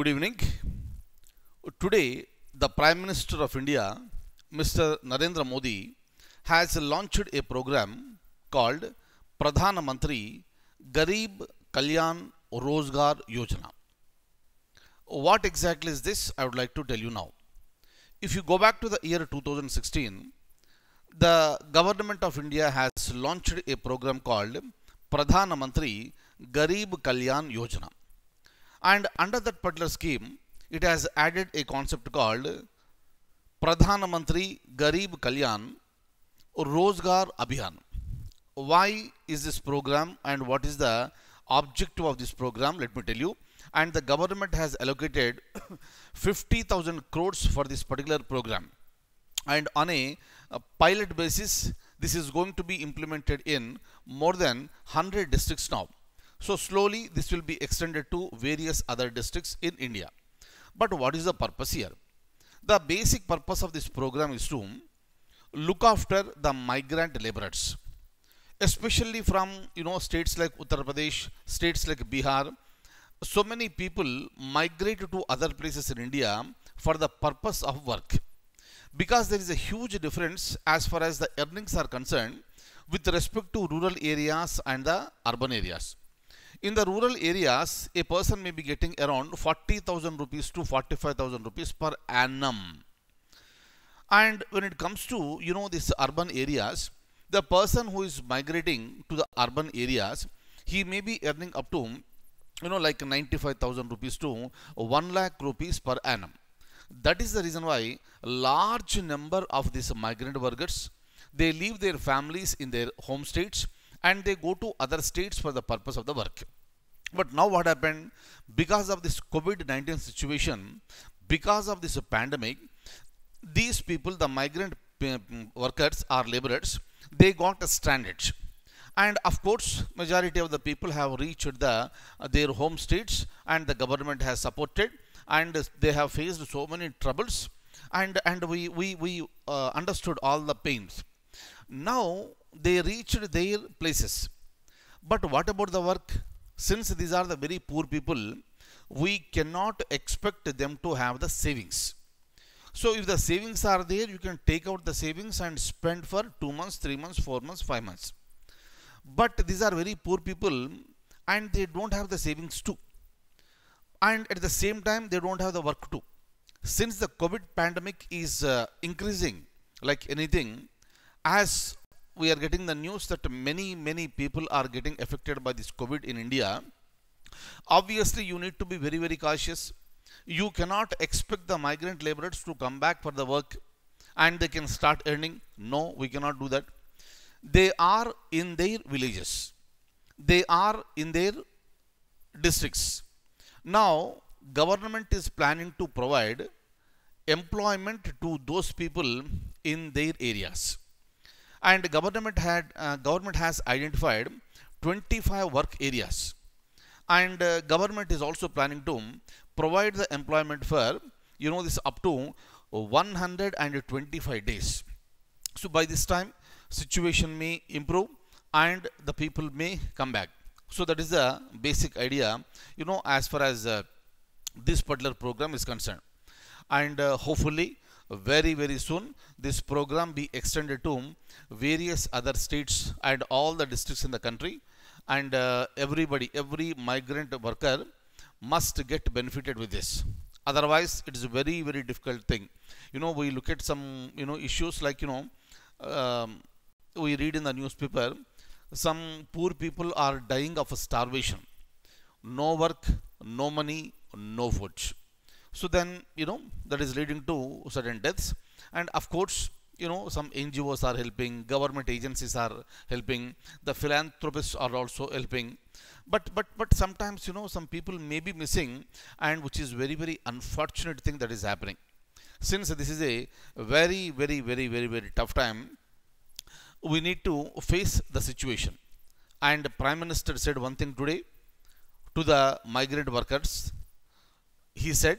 Good evening. Today, the Prime Minister of India, Mr. Narendra Modi, has launched a program called Pradhan Mantri Garib Kalyan Rozgar Yojana. What exactly is this? I would like to tell you now. If you go back to the year 2016, the government of India has launched a program called Pradhan Mantri Garib Kalyan Yojana. And under that particular scheme, it has added a concept called Pradhan Mantri Garib Kalyan Rozgar Abhiyan. Why is this program and what is the objective of this program? Let me tell you. And the government has allocated 50,000 crores for this particular program. And on a, a pilot basis, this is going to be implemented in more than 100 districts now. So slowly this will be extended to various other districts in India. But what is the purpose here? The basic purpose of this program is to look after the migrant laborers, especially from you know states like Uttar Pradesh, states like Bihar. So many people migrate to other places in India for the purpose of work because there is a huge difference as far as the earnings are concerned with respect to rural areas and the urban areas. In the rural areas, a person may be getting around 40,000 rupees to 45,000 rupees per annum. And when it comes to, you know, these urban areas, the person who is migrating to the urban areas, he may be earning up to, you know, like 95,000 rupees to 1 lakh rupees per annum. That is the reason why large number of these migrant workers, they leave their families in their home states and they go to other states for the purpose of the work. But now what happened? Because of this COVID-19 situation, because of this pandemic, these people, the migrant uh, workers or laborers, they got stranded. And of course, majority of the people have reached the, uh, their home states and the government has supported and they have faced so many troubles and, and we, we, we uh, understood all the pains. Now, they reached their places. But what about the work? Since these are the very poor people, we cannot expect them to have the savings. So if the savings are there, you can take out the savings and spend for 2 months, 3 months, 4 months, 5 months. But these are very poor people and they don't have the savings too. And at the same time, they don't have the work too. Since the COVID pandemic is uh, increasing like anything, as we are getting the news that many, many people are getting affected by this COVID in India, obviously you need to be very, very cautious. You cannot expect the migrant laborers to come back for the work and they can start earning. No, we cannot do that. They are in their villages. They are in their districts. Now, government is planning to provide employment to those people in their areas and government had uh, government has identified 25 work areas and uh, government is also planning to provide the employment for you know this up to 125 days so by this time situation may improve and the people may come back so that is the basic idea you know as far as uh, this particular program is concerned and uh, hopefully very very soon this program be extended to various other states and all the districts in the country and uh, everybody every migrant worker must get benefited with this otherwise it is a very very difficult thing you know we look at some you know issues like you know um, we read in the newspaper some poor people are dying of starvation no work no money no food so then, you know, that is leading to certain deaths. And of course, you know, some NGOs are helping, government agencies are helping, the philanthropists are also helping. But, but, but sometimes, you know, some people may be missing and which is very, very unfortunate thing that is happening. Since this is a very, very, very, very, very tough time, we need to face the situation. And the Prime Minister said one thing today to the migrant workers. He said,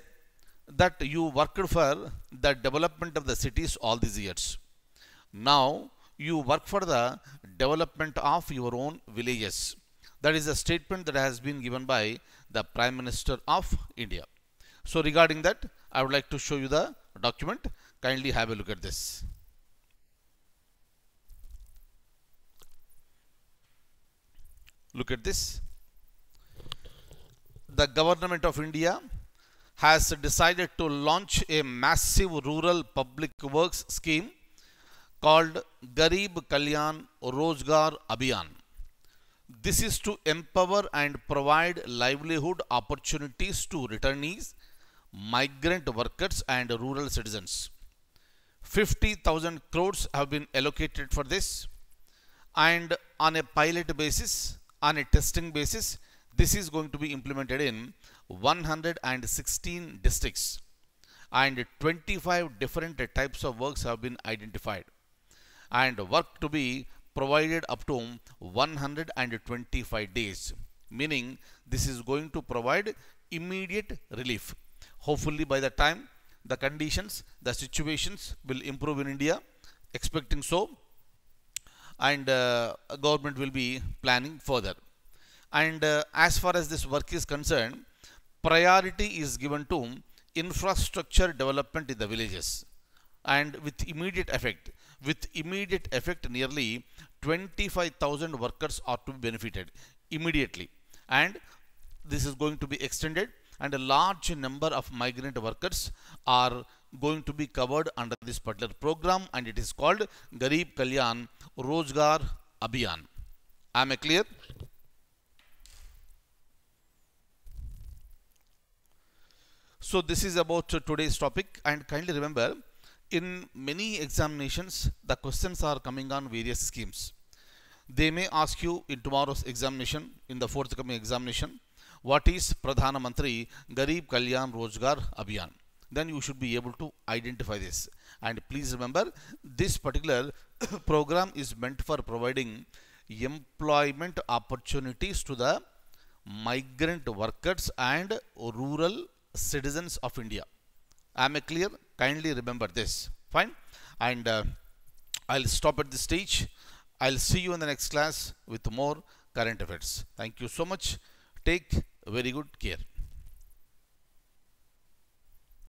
that you worked for the development of the cities all these years. Now you work for the development of your own villages. That is a statement that has been given by the Prime Minister of India. So regarding that, I would like to show you the document. Kindly have a look at this. Look at this. The Government of India has decided to launch a massive rural public works scheme called Garib Kalyan Rozgar Abhiyan. This is to empower and provide livelihood opportunities to returnees, migrant workers and rural citizens. 50,000 crores have been allocated for this and on a pilot basis, on a testing basis, this is going to be implemented in 116 districts and 25 different types of works have been identified and work to be provided up to 125 days meaning this is going to provide immediate relief hopefully by the time the conditions the situations will improve in india expecting so and uh, government will be planning further and uh, as far as this work is concerned, priority is given to infrastructure development in the villages. And with immediate effect, with immediate effect, nearly 25,000 workers are to be benefited immediately. And this is going to be extended and a large number of migrant workers are going to be covered under this particular program and it is called Garib Kalyan Rozgar Abhiyan. Am I clear? So this is about today's topic and kindly remember in many examinations the questions are coming on various schemes. They may ask you in tomorrow's examination, in the forthcoming examination, what is Pradhana Mantri Garib Kalyan Rojgar Abhiyan. Then you should be able to identify this. And please remember this particular program is meant for providing employment opportunities to the migrant workers and rural citizens of India. Am I clear? Kindly remember this. Fine. And uh, I'll stop at this stage. I'll see you in the next class with more current affairs. Thank you so much. Take very good care.